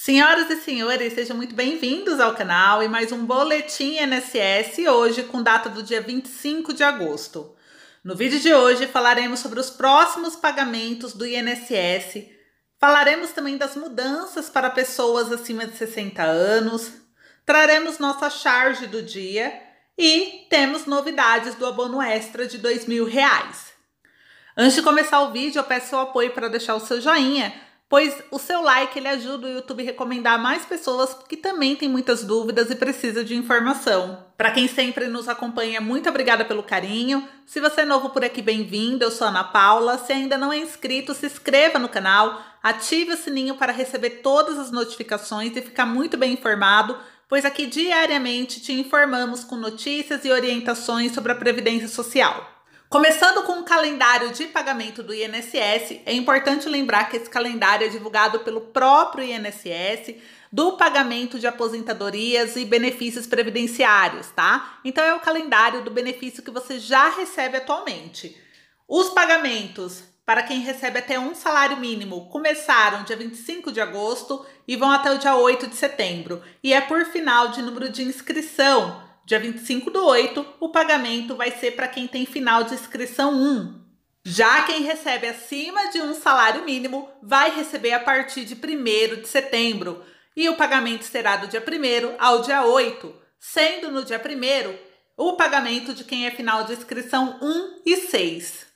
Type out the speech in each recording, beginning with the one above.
Senhoras e senhores, sejam muito bem-vindos ao canal e mais um Boletim NSS hoje com data do dia 25 de agosto. No vídeo de hoje falaremos sobre os próximos pagamentos do INSS, falaremos também das mudanças para pessoas acima de 60 anos, traremos nossa charge do dia e temos novidades do abono extra de R$ 2.000. Antes de começar o vídeo, eu peço o apoio para deixar o seu joinha pois o seu like ele ajuda o YouTube a recomendar a mais pessoas que também têm muitas dúvidas e precisa de informação. Para quem sempre nos acompanha, muito obrigada pelo carinho. Se você é novo por aqui, bem-vindo. Eu sou Ana Paula. Se ainda não é inscrito, se inscreva no canal, ative o sininho para receber todas as notificações e ficar muito bem informado, pois aqui diariamente te informamos com notícias e orientações sobre a previdência social. Começando com o calendário de pagamento do INSS, é importante lembrar que esse calendário é divulgado pelo próprio INSS do pagamento de aposentadorias e benefícios previdenciários, tá? Então é o calendário do benefício que você já recebe atualmente. Os pagamentos para quem recebe até um salário mínimo começaram dia 25 de agosto e vão até o dia 8 de setembro, e é por final de número de inscrição dia 25 do 8, o pagamento vai ser para quem tem final de inscrição 1. Já quem recebe acima de um salário mínimo vai receber a partir de 1 de setembro e o pagamento será do dia 1 ao dia 8, sendo no dia 1 o pagamento de quem é final de inscrição 1 e 6.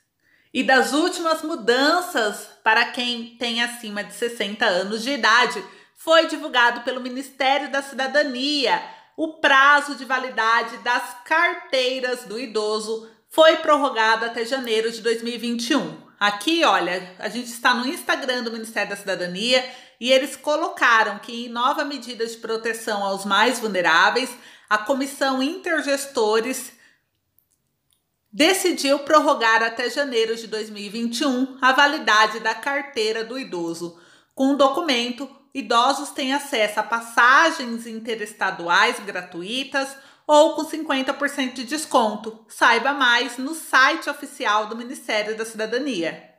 E das últimas mudanças para quem tem acima de 60 anos de idade foi divulgado pelo Ministério da Cidadania o prazo de validade das carteiras do idoso foi prorrogado até janeiro de 2021. Aqui, olha, a gente está no Instagram do Ministério da Cidadania e eles colocaram que, em nova medida de proteção aos mais vulneráveis, a Comissão Intergestores decidiu prorrogar até janeiro de 2021 a validade da carteira do idoso. Com o documento, idosos têm acesso a passagens interestaduais gratuitas ou com 50% de desconto. Saiba mais no site oficial do Ministério da Cidadania.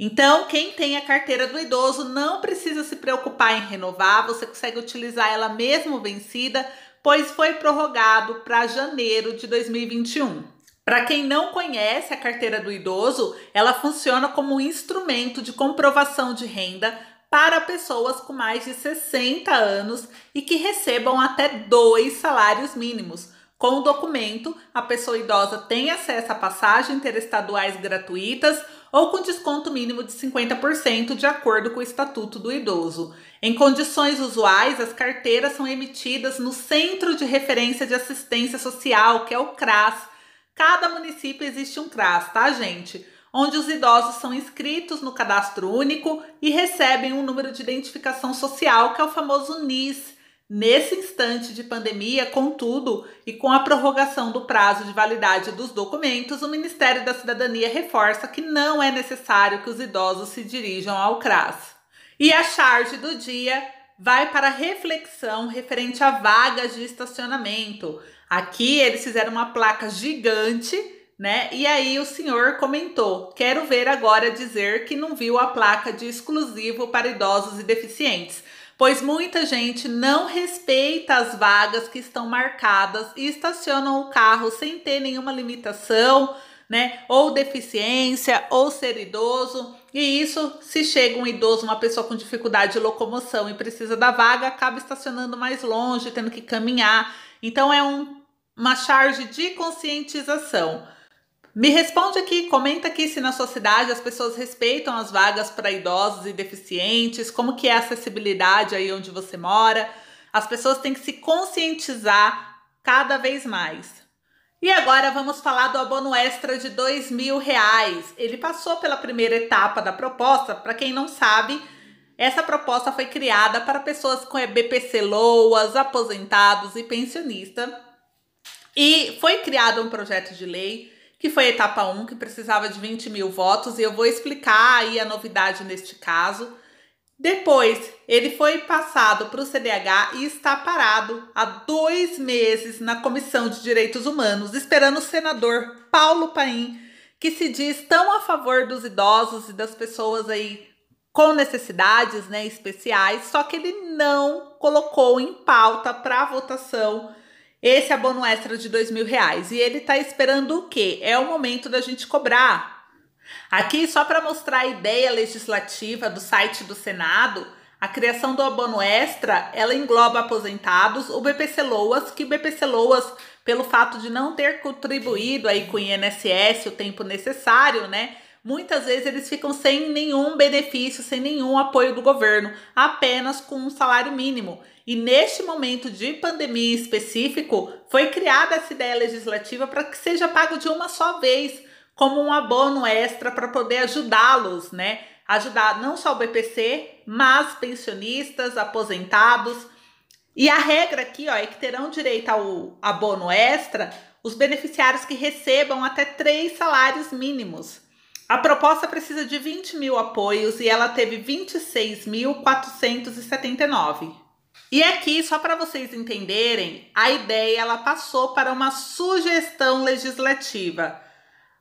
Então, quem tem a carteira do idoso não precisa se preocupar em renovar, você consegue utilizar ela mesmo vencida, pois foi prorrogado para janeiro de 2021. Para quem não conhece a carteira do idoso, ela funciona como um instrumento de comprovação de renda para pessoas com mais de 60 anos e que recebam até dois salários mínimos. Com o documento, a pessoa idosa tem acesso a passagens interestaduais gratuitas ou com desconto mínimo de 50%, de acordo com o Estatuto do Idoso. Em condições usuais, as carteiras são emitidas no Centro de Referência de Assistência Social, que é o CRAS. Cada município existe um CRAS, tá, gente? onde os idosos são inscritos no cadastro único e recebem um número de identificação social, que é o famoso NIS. Nesse instante de pandemia, contudo, e com a prorrogação do prazo de validade dos documentos, o Ministério da Cidadania reforça que não é necessário que os idosos se dirijam ao CRAS. E a charge do dia vai para a reflexão referente a vagas de estacionamento. Aqui eles fizeram uma placa gigante né? E aí o senhor comentou: "Quero ver agora dizer que não viu a placa de exclusivo para idosos e deficientes, pois muita gente não respeita as vagas que estão marcadas e estacionam o carro sem ter nenhuma limitação, né? Ou deficiência, ou ser idoso. E isso, se chega um idoso, uma pessoa com dificuldade de locomoção e precisa da vaga, acaba estacionando mais longe, tendo que caminhar. Então é um, uma charge de conscientização. Me responde aqui, comenta aqui se na sua cidade as pessoas respeitam as vagas para idosos e deficientes, como que é a acessibilidade aí onde você mora. As pessoas têm que se conscientizar cada vez mais. E agora vamos falar do abono extra de dois mil reais. Ele passou pela primeira etapa da proposta. Para quem não sabe, essa proposta foi criada para pessoas com BPC loas, aposentados e pensionista. E foi criado um projeto de lei que foi a etapa 1, que precisava de 20 mil votos, e eu vou explicar aí a novidade neste caso. Depois, ele foi passado para o CDH e está parado há dois meses na Comissão de Direitos Humanos, esperando o senador Paulo Paim, que se diz tão a favor dos idosos e das pessoas aí com necessidades né, especiais, só que ele não colocou em pauta para votação esse abono extra de dois mil reais. E ele está esperando o quê? É o momento da gente cobrar. Aqui, só para mostrar a ideia legislativa do site do Senado, a criação do abono extra, ela engloba aposentados, o BPC Loas, que BPC Loas, pelo fato de não ter contribuído aí com o INSS o tempo necessário, né? Muitas vezes eles ficam sem nenhum benefício, sem nenhum apoio do governo, apenas com um salário mínimo. E neste momento de pandemia específico, foi criada essa ideia legislativa para que seja pago de uma só vez, como um abono extra para poder ajudá-los, né? Ajudar não só o BPC, mas pensionistas, aposentados. E a regra aqui ó, é que terão direito ao abono extra os beneficiários que recebam até três salários mínimos. A proposta precisa de 20 mil apoios e ela teve 26.479. E aqui, só para vocês entenderem, a ideia ela passou para uma sugestão legislativa.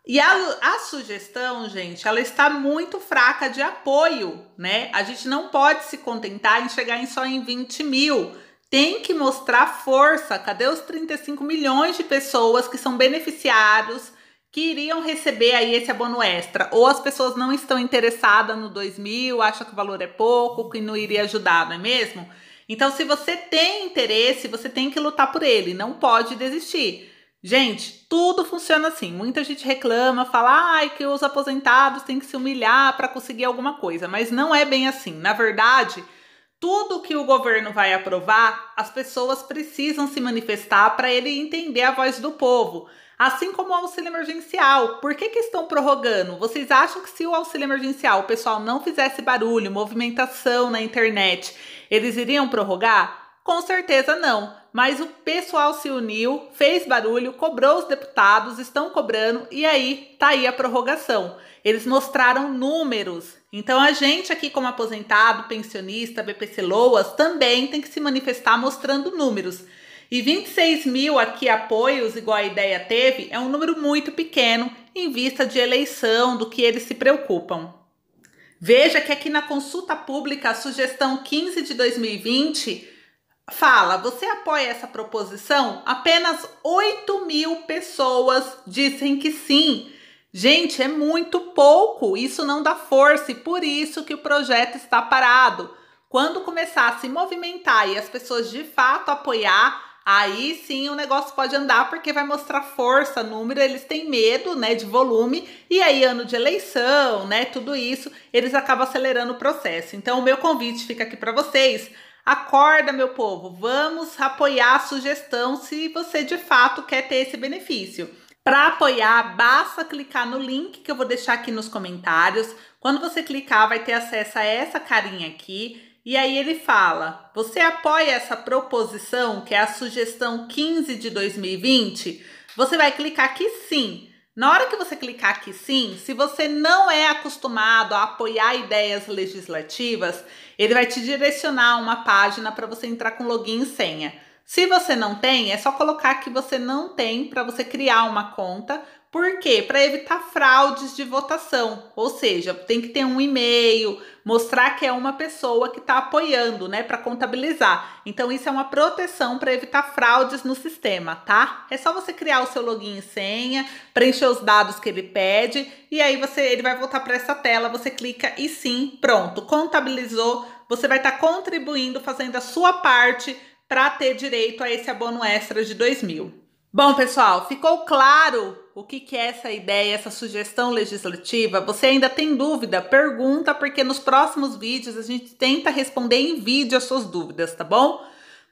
E a, a, sugestão, gente, ela está muito fraca de apoio, né? A gente não pode se contentar em chegar em só em 20 mil. Tem que mostrar força. Cadê os 35 milhões de pessoas que são beneficiados que iriam receber aí esse abono extra, ou as pessoas não estão interessadas no 2 mil, acham que o valor é pouco, que não iria ajudar, não é mesmo? Então, se você tem interesse, você tem que lutar por ele, não pode desistir. Gente, tudo funciona assim. Muita gente reclama, fala que os aposentados têm que se humilhar para conseguir alguma coisa, mas não é bem assim. Na verdade, tudo que o governo vai aprovar, as pessoas precisam se manifestar para ele entender a voz do povo. Assim como o auxílio emergencial. Por que, que estão prorrogando? Vocês acham que se o auxílio emergencial, o pessoal não fizesse barulho, movimentação na internet, eles iriam prorrogar? Com certeza não. Mas o pessoal se uniu, fez barulho, cobrou os deputados, estão cobrando e aí tá aí a prorrogação. Eles mostraram números. Então a gente aqui como aposentado, pensionista, BPC Loas também tem que se manifestar mostrando números. E 26 mil aqui apoios, igual a ideia teve, é um número muito pequeno em vista de eleição, do que eles se preocupam. Veja que aqui na consulta pública, a sugestão 15 de 2020 fala: você apoia essa proposição? Apenas 8 mil pessoas dizem que sim. Gente, é muito pouco, isso não dá força e por isso que o projeto está parado. Quando começar a se movimentar e as pessoas de fato apoiar, aí sim o negócio pode andar porque vai mostrar força, número, eles têm medo, né, de volume, e aí ano de eleição, né, tudo isso, eles acabam acelerando o processo. Então o meu convite fica aqui para vocês. Acorda, meu povo, vamos apoiar a sugestão se você de fato quer ter esse benefício. Para apoiar, basta clicar no link que eu vou deixar aqui nos comentários. Quando você clicar, vai ter acesso a essa carinha aqui. E aí ele fala: Você apoia essa proposição, que é a sugestão 15 de 2020? Você vai clicar aqui sim. Na hora que você clicar aqui sim, se você não é acostumado a apoiar ideias legislativas, ele vai te direcionar uma página para você entrar com login e senha. Se você não tem, é só colocar que você não tem para você criar uma conta. Por quê? Para evitar fraudes de votação. Ou seja, tem que ter um e-mail, mostrar que é uma pessoa que está apoiando, né? Para contabilizar. Então, isso é uma proteção para evitar fraudes no sistema, tá? É só você criar o seu login e senha, preencher os dados que ele pede, e aí você ele vai voltar para essa tela, você clica e sim, pronto, contabilizou. Você vai estar tá contribuindo, fazendo a sua parte para ter direito a esse abono extra de dois mil. Bom, pessoal, ficou claro o que, que é essa ideia, essa sugestão legislativa? Você ainda tem dúvida? Pergunta, porque nos próximos vídeos a gente tenta responder em vídeo as suas dúvidas, tá bom?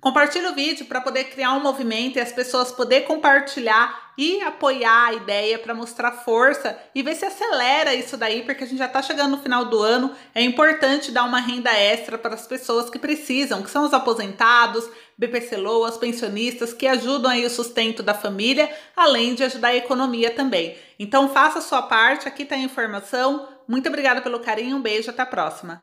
Compartilhe o vídeo para poder criar um movimento e as pessoas poder compartilhar e apoiar a ideia para mostrar força e ver se acelera isso daí, porque a gente já está chegando no final do ano. É importante dar uma renda extra para as pessoas que precisam, que são os aposentados, Loas, pensionistas, que ajudam aí o sustento da família, além de ajudar a economia também. Então faça a sua parte, aqui está a informação. Muito obrigada pelo carinho, um beijo, até a próxima.